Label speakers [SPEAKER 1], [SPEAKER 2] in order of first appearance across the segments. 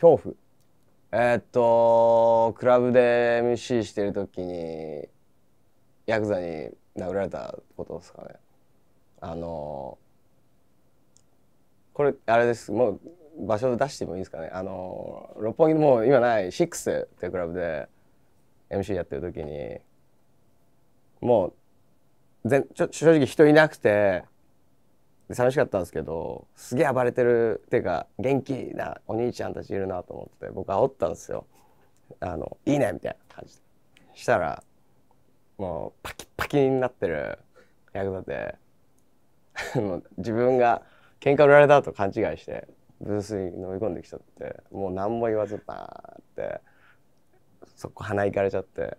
[SPEAKER 1] 恐怖えー、っとクラブで MC してる時にヤクザに殴られたことですかねあのこれあれですもう場所出してもいいですかねあの六本木のもう今ないシックスっていうクラブで MC やってる時にもうぜちょ正直人いなくて寂しかったんですけどすげえ暴れてるっていうか元気なお兄ちゃんたちいるなと思って僕煽ったんですよあのいいねみたいな感じでしたらもうパキパキになってる役立て自分が喧嘩売られたと勘違いしてブースに乗り込んできちゃってもう何も言わずバーってそこ鼻いかれちゃって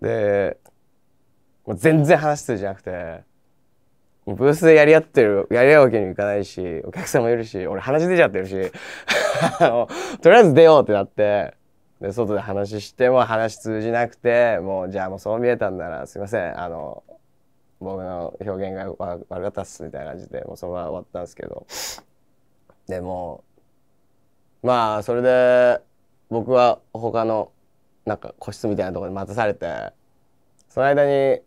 [SPEAKER 1] でもう全然話するじゃなくてブースでやり合ってる、やり合うわけにもいかないし、お客さんもいるし、俺話出ちゃってるし、とりあえず出ようってなって、で、外で話しても話通じなくて、もう、じゃあもうそう見えたんなら、すいません、あの、僕の表現が悪かったっす、みたいな感じで、もうそのまま終わったんですけど。でも、まあ、それで、僕は他の、なんか個室みたいなところで待たされて、その間に、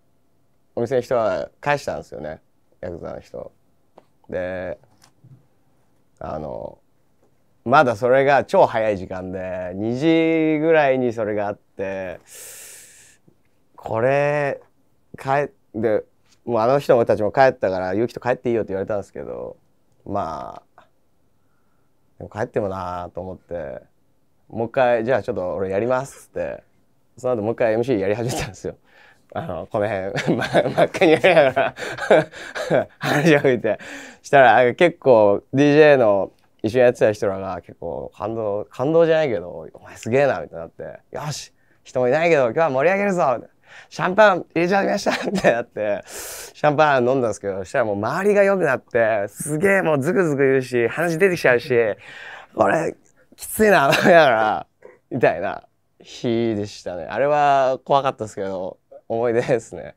[SPEAKER 1] お店の人は返したんですよね。ヤクザの人であのまだそれが超早い時間で2時ぐらいにそれがあってこれ帰ってもうあの人もたちも帰ったから「ユキと帰っていいよ」って言われたんですけどまあでも帰ってもなーと思ってもう一回「じゃあちょっと俺やります」ってその後もう一回 MC やり始めたんですよ。あの、この辺、ま、真っ赤にやりながら 話を吹いて、したら、結構 DJ の一緒にやってた人らが結構感動、感動じゃないけど、お前すげえな、みたいになって、よし人もいないけど、今日は盛り上げるぞシャンパン入れちゃいましたみたいになって、シャンパン飲んだんですけど、したらもう周りが良くなって、すげえもうズクズク言うし、話出てきちゃうし、これ、きついな、だから、みたいな日でしたね。あれは怖かったですけど、思い出ですね。